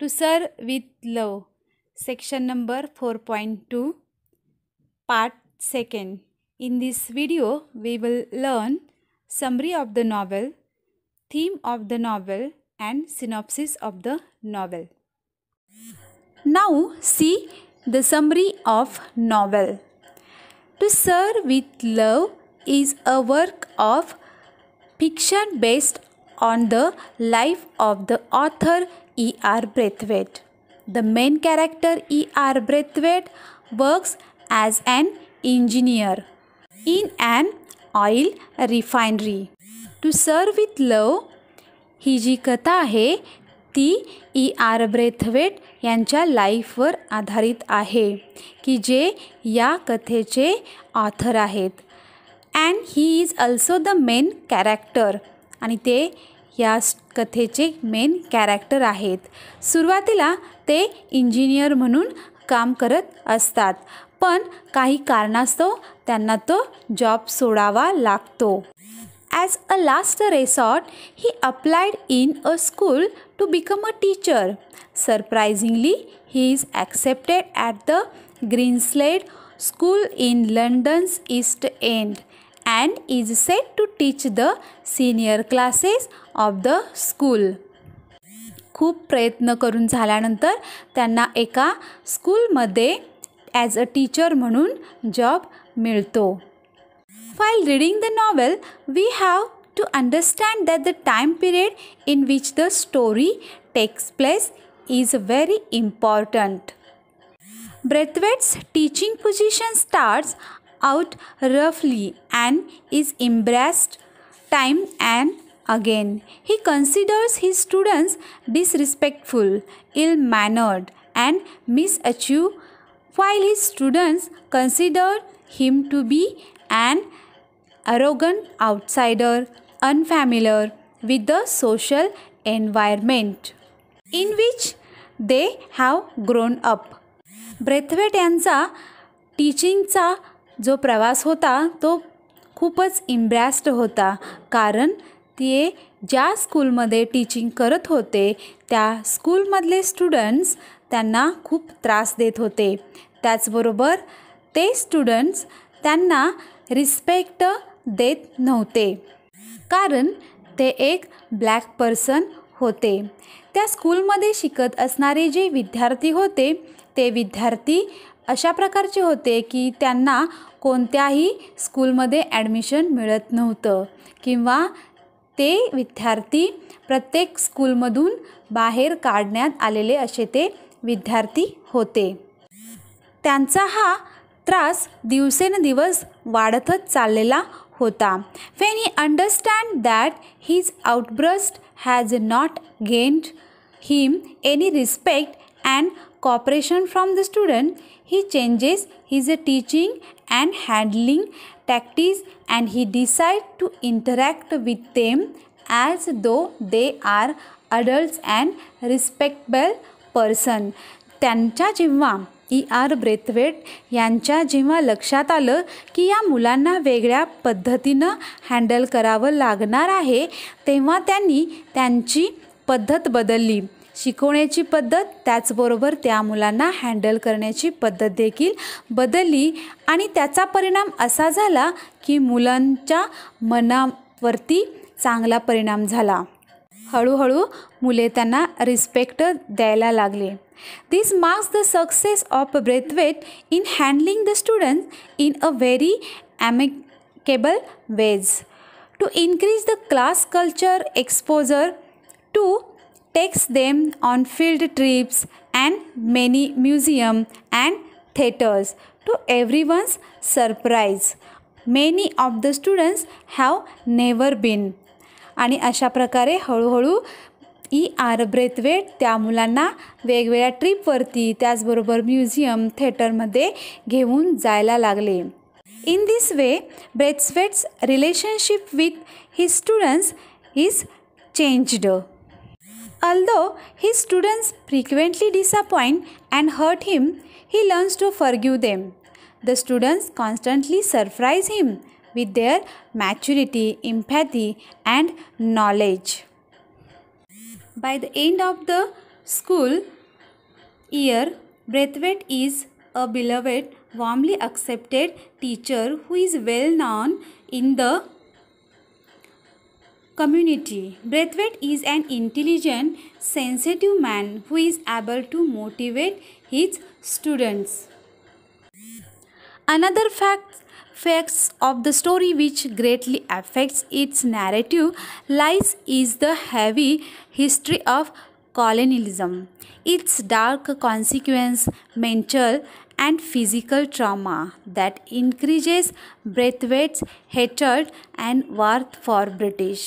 to serve with love section number 4.2 part 2nd in this video we will learn summary of the novel theme of the novel and synopsis of the novel now see the summary of novel to serve with love is a work of fiction based on the life of the author E R Braithwaite the main character E R Braithwaite works as an engineer in an oil refinery to sir with love ही जी कथा आहे ती E R Brathwaite यांच्या लाईफवर आधारित आहे की जे या कथेचे ऑथर आहेत and he is also the main character आणि ते या कथेचे मेन कॅरॅक्टर आहेत सुरुवातीला ते इंजिनियर म्हणून काम करत असतात पण काही कारणास्तव त्यांना तो जॉब सोडावा लागतो as a last resort he applied in a school to become a teacher surprisingly he is accepted at the Greenslade school in London's east end and is said to teach the senior classes of the school. खूप प्रयत्न करून झाल्यानंतर त्यांना एका स्कूलमध्ये as a teacher म्हणून job मिळतो while reading the novel we have to understand that the time period in which the story takes place is very important Braithwaite's teaching position starts out roughly and is embraced time and again. He considers his students disrespectful, ill mannered, and misachieve, while his students consider him to be an arrogant outsider, unfamiliar with the social environment in which they have grown up. Braithwaite यांचा टीचिंगचा जो प्रवास होता तो खूपच इम्ब्रॅस्ड होता कारण ते ज्या स्कूलमध्ये टीचिंग करत होते त्या स्कूलमधले स्टुडंट्स त्यांना खूप त्रास देत होते त्याचबरोबर ते स्टुडंट्स त्यांना रिस्पेक्ट देत नव्हते कारण ते एक ब्लॅक पर्सन होते त्या स्कूलमध्ये शिकत असणारे जे विद्यार्थी होते ते विद्यार्थी अशा प्रकारचे होते की त्यांना कोणत्याही स्कूलमध्ये ॲडमिशन मिळत नव्हतं किंवा ते विद्यार्थी प्रत्येक स्कूलमधून बाहेर काढण्यात आलेले असे ते विद्यार्थी होते त्यांचा हा त्रास दिवसेंदिवस वाढतच चाललेला होता when he understand that his outburst has not gained him any respect and cooperation from the student, he changes his teaching and handling tactics and he decide to interact with them as though they are adults and respectable person. त्यांच्या जेव्हा E R Brathwaite यांच्या जेव्हा लक्षात आलं की या मुलांना वेगळ्या पद्धतीनं हँडल करावं लागणार आहे तेव्हा त्यांनी त्यांची पद्धत बदलली शिकवण्याची पद्धत त्याचबरोबर त्या मुलांना हँडल करण्याची पद्धत देखील बदलली आणि त्याचा परिणाम असा झाला की मुलांच्या मनावरती चांगला परिणाम झाला हळूहळू मुले त्यांना रिस्पेक्ट द्यायला लागले this marks the success of Braithwaite in handling the student in a very amicable ways to increase the class culture exposure to takes them on field trips and many museum and theaters to everyone's surprise many of the students have never been आणि अशा प्रकारे हळूहळू E R Brathwaite त्या मुलांना वेगवेगळ्या ट्रीपवरती त्याचबरोबर museum थेटरमध्ये घेऊन जायला लागले in this way Braithwaite's relationship with his students is changed Although his students frequently disappoint and hurt him, he learns to forgive them. The students constantly surprise him with their maturity, empathy, and knowledge. By the end of the school year, Braithwaite is a beloved, warmly accepted teacher who is well known in the community. Braithwaite is an intelligent, sensitive man who is able to motivate his students. Another fact facts of the story which greatly affects its narrative lies is the heavy history of colonialism its dark consequence mental and physical trauma that increases Braithwaite's hatred and worth for british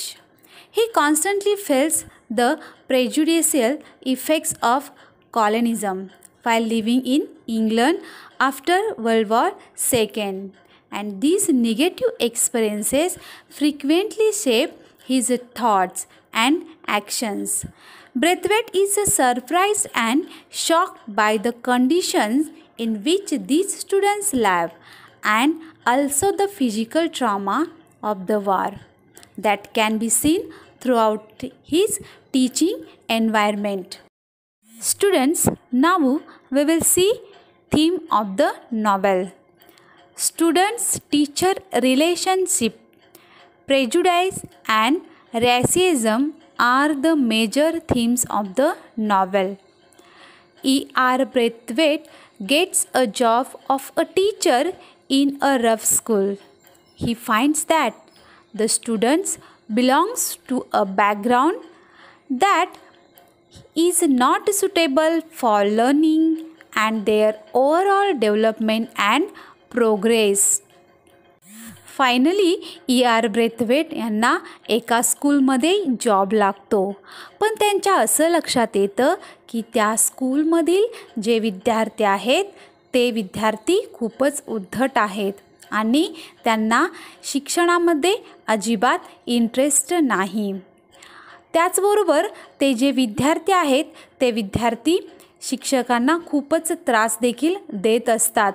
he constantly feels the prejudicial effects of colonialism while living in England after World War II. And these negative experiences frequently shape his thoughts and actions. Breathwaite is surprised and shocked by the conditions in which these students live and also the physical trauma of the war that can be seen throughout his teaching environment. Students, now we will see theme of the novel. Students teacher relationship, prejudice and racism are the major themes of the novel. E.R. Braithwaite gets a job of a teacher in a rough school. He finds that the students belongs to a background that is not suitable for learning and their overall development and progress. Finally E R Braithwaite school एका job lagto लागतो पण asa lakshat लक्षात ki tya त्या madil जे vidyarthi ahet ते vidyarthi खूपच uddhat ahet आणि त्यांना शिक्षणामध्ये अजिबात इंटरेस्ट नाही त्याचबरोबर ते जे विद्यार्थी आहेत ते विद्यार्थी शिक्षकांना खूपच त्रास देखील देत असतात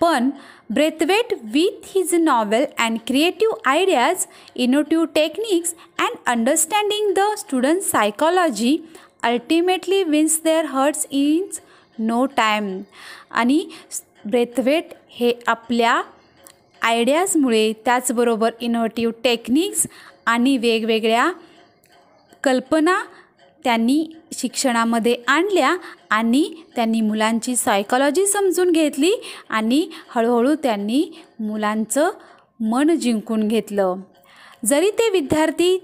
पण Braithwaite with his novel and creative ideas innovative techniques and understanding the student psychology ultimately wins their hearts in no time आणि ब्रेथवेट हे आपल्या आयडियाजमुळे त्याचबरोबर इनोव्हेटिव्ह टेक्निक्स आणि वेगवेगळ्या कल्पना त्यांनी शिक्षणामध्ये आणल्या आणि त्यांनी मुलांची सायकॉलॉजी समजून घेतली आणि हळूहळू त्यांनी मुलांचं मन जिंकून घेतलं जरी ते विद्यार्थी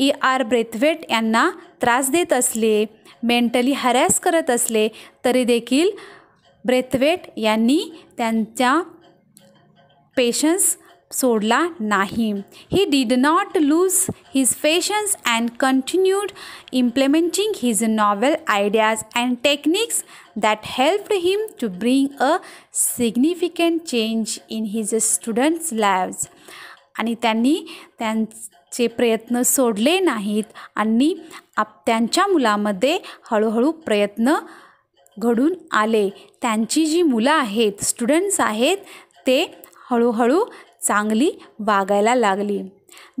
ई e आर ब्रेथवेट यांना त्रास देत असले मेंटली हॅरॅस करत असले तरी देखील ब्रेथवेट यांनी त्यांच्या पेशन्स सोडला नाही he did not lose his patience and continued implementing his novel ideas and techniques that helped him to bring a significant change in his students lives आणि त्यांनी त्यांचे प्रयत्न सोडले नाहीत आणि आप त्यांच्या मुलामध्ये हळूहळू प्रयत्न घडून आले त्यांची जी मुलं आहेत स्टुडंट्स आहेत ते हळूहळू चांगली वागायला लागली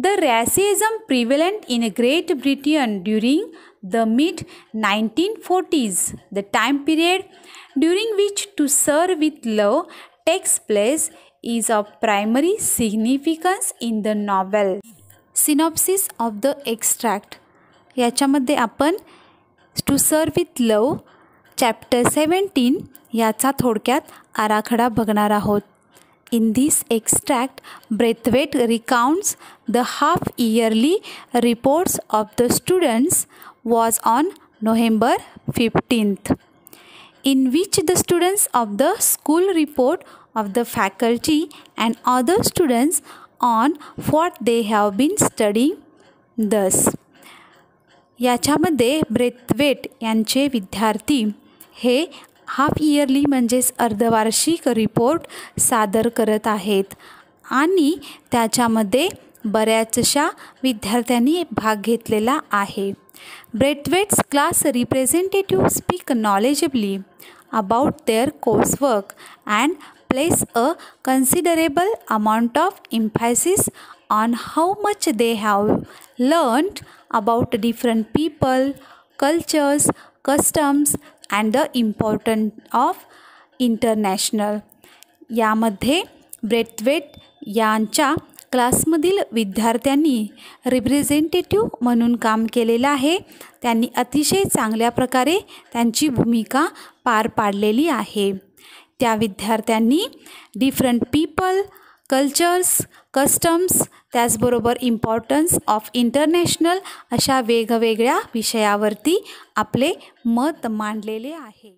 the racism prevalent in Great Britain during the mid nineteen forties the time period during which to sir with love takes place is a primary significance in the novel synopsis of the extract याच्यामध्ये आपण to sir with love chapter seventeen याचा थोडक्यात आराखडा बघणार आहोत In this extract, Braithwaite recounts the half-yearly reports of the students was on November 15th, in which the students of the school report of the faculty and other students on what they have been studying thus. याच्यामध्ये Braithwaite यांचे विद्यार्थी हे half yearly म्हणजेच अर्धवार्षिक report सादर करत आहेत आणि त्याच्यामध्ये बऱ्याचशा विद्यार्थ्यांनी भाग घेतलेला आहे Braithwaite's class representative speak knowledgeably about their coursework and place a considerable amount of emphasis on how much they have learned about different people cultures customs and the important of international यामध्ये Braithwaite यांच्या क्लासमधील विद्यार्थ्यांनी representative म्हणून काम केलेलं आहे त्यांनी अतिशय चांगल्या प्रकारे त्यांची भूमिका पार पाडलेली आहे त्या विद्यार्थ्यांनी डिफरंट पीपल कल्चर्स कस्टम्स त्याचबरोबर इम्पॉर्टन्स ऑफ इंटरनॅशनल अशा वेगवेगळ्या विषयावरती आपले मत मांडलेले आहे